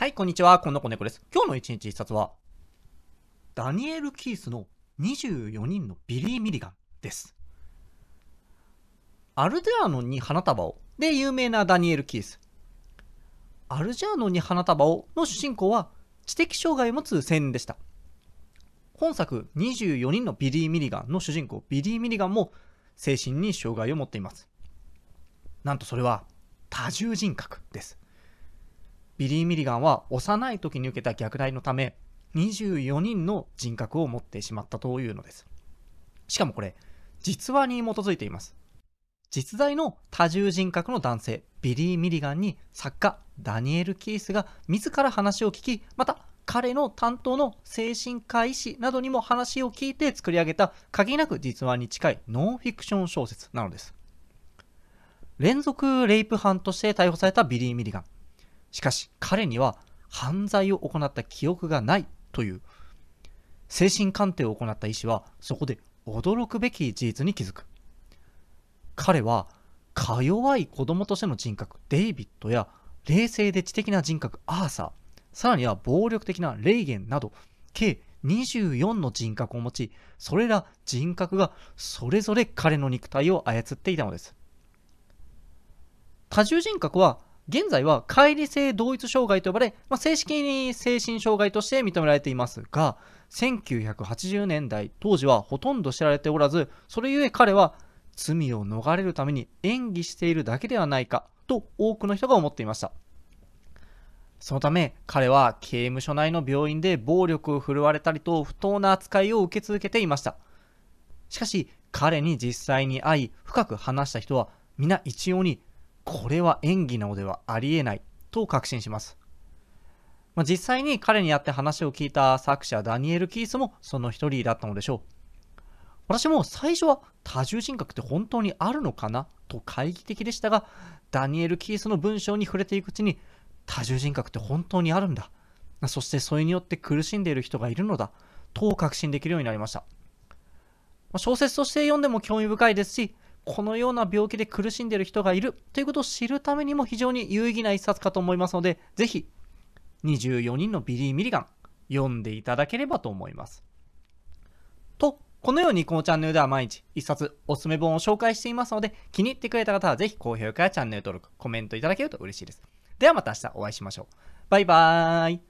はい、こんにちは。こんな子猫です。今日の1日1冊は、ダニエル・キースの24人のビリー・ミリガンです。アルジャーノに花束をで有名なダニエル・キース。アルジャーノに花束をの主人公は知的障害を持つ青年でした。本作24人のビリー・ミリガンの主人公ビリー・ミリガンも精神に障害を持っています。なんとそれは多重人格です。ビリー・ミリガンは幼い時に受けた虐待のため24人の人格を持ってしまったというのですしかもこれ実話に基づいています実在の多重人格の男性ビリー・ミリガンに作家ダニエル・キースが自ら話を聞きまた彼の担当の精神科医師などにも話を聞いて作り上げた限りなく実話に近いノンフィクション小説なのです連続レイプ犯として逮捕されたビリー・ミリガンしかし彼には犯罪を行った記憶がないという精神鑑定を行った医師はそこで驚くべき事実に気づく彼はか弱い子供としての人格デイビッドや冷静で知的な人格アーサーさらには暴力的なレイゲンなど計24の人格を持ちそれら人格がそれぞれ彼の肉体を操っていたのです多重人格は現在は乖離性同一障害と呼ばれ、まあ、正式に精神障害として認められていますが、1980年代、当時はほとんど知られておらず、それゆえ彼は罪を逃れるために演技しているだけではないかと多くの人が思っていました。そのため彼は刑務所内の病院で暴力を振るわれたりと不当な扱いを受け続けていましたしかし彼に実際に会い深く話した人は皆一様にこれは演技なのではありえないと確信します。まあ、実際に彼に会って話を聞いた作者ダニエル・キースもその一人だったのでしょう。私も最初は多重人格って本当にあるのかなと懐疑的でしたが、ダニエル・キースの文章に触れていくうちに多重人格って本当にあるんだ。そしてそれによって苦しんでいる人がいるのだ。と確信できるようになりました。小説として読んでも興味深いですし、このような病気で苦しんでいる人がいるということを知るためにも非常に有意義な一冊かと思いますので、ぜひ24人のビリー・ミリガン読んでいただければと思います。と、このようにこのチャンネルでは毎日一冊おすすめ本を紹介していますので、気に入ってくれた方はぜひ高評価やチャンネル登録、コメントいただけると嬉しいです。ではまた明日お会いしましょう。バイバーイ。